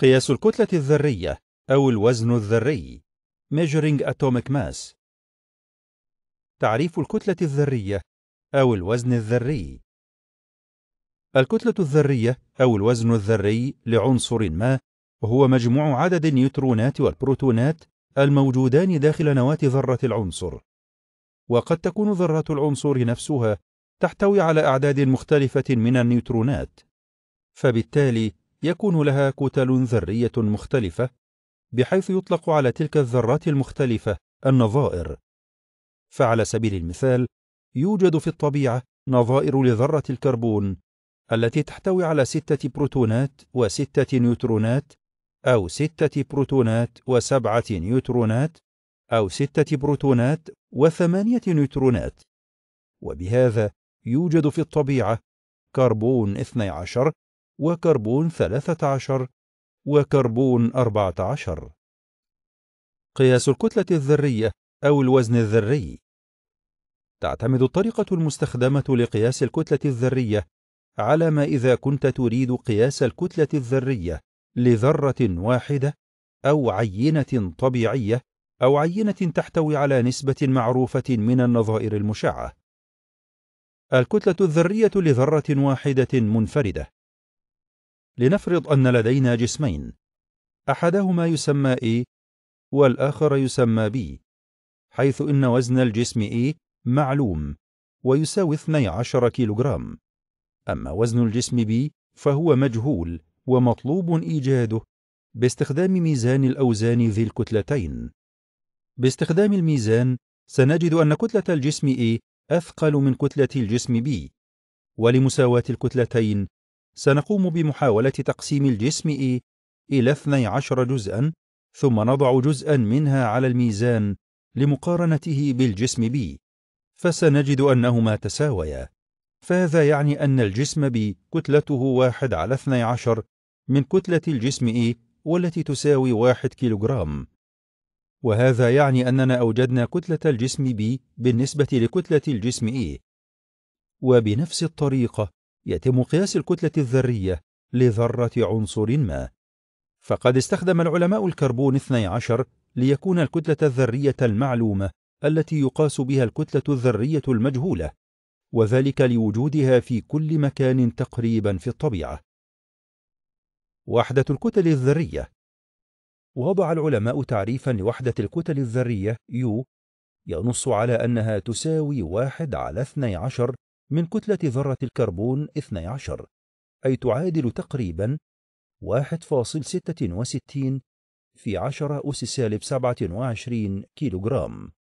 قياس الكتلة الذرية أو الوزن الذري Measuring Atomic Mass تعريف الكتلة الذرية أو الوزن الذري الكتلة الذرية أو الوزن الذري لعنصر ما هو مجموع عدد النيوترونات والبروتونات الموجودان داخل نواة ذرة العنصر وقد تكون ذرة العنصر نفسها تحتوي على أعداد مختلفة من النيوترونات فبالتالي يكون لها كتل ذرية مختلفة بحيث يطلق على تلك الذرات المختلفة النظائر فعلى سبيل المثال يوجد في الطبيعة نظائر لذرة الكربون التي تحتوي على ستة بروتونات وستة نيوترونات أو ستة بروتونات وسبعة نيوترونات أو ستة بروتونات وثمانية نيوترونات وبهذا يوجد في الطبيعة كربون 12 وكربون 13 وكربون 14 قياس الكتلة الذرية أو الوزن الذري تعتمد الطريقة المستخدمة لقياس الكتلة الذرية على ما إذا كنت تريد قياس الكتلة الذرية لذرة واحدة أو عينة طبيعية أو عينة تحتوي على نسبة معروفة من النظائر المشعة. الكتلة الذرية لذرة واحدة منفردة لنفرض أن لدينا جسمين أحدهما يسمى إي والآخر يسمى B حيث إن وزن الجسم إي معلوم ويساوي 12 كيلوغرام أما وزن الجسم B فهو مجهول ومطلوب إيجاده باستخدام ميزان الأوزان ذي الكتلتين باستخدام الميزان سنجد أن كتلة الجسم إي أثقل من كتلة الجسم B ولمساواة الكتلتين سنقوم بمحاولة تقسيم الجسم E إلى 12 جزءا ثم نضع جزءا منها على الميزان لمقارنته بالجسم B فسنجد أنهما تساويا فهذا يعني أن الجسم B كتلته واحد على 12 من كتلة الجسم إي والتي تساوي واحد كيلوغرام وهذا يعني أننا أوجدنا كتلة الجسم B بالنسبة لكتلة الجسم إي وبنفس الطريقة يتم قياس الكتلة الذرية لذرة عنصر ما فقد استخدم العلماء الكربون 12 ليكون الكتلة الذرية المعلومة التي يقاس بها الكتلة الذرية المجهولة وذلك لوجودها في كل مكان تقريبا في الطبيعة وحدة الكتل الذرية وضع العلماء تعريفا لوحدة الكتل الذرية U ينص على أنها تساوي واحد على 12 من كتلة ذرة الكربون 12 أي تعادل تقريبا 1.66 في 10 أس سالب 27 كيلوغرام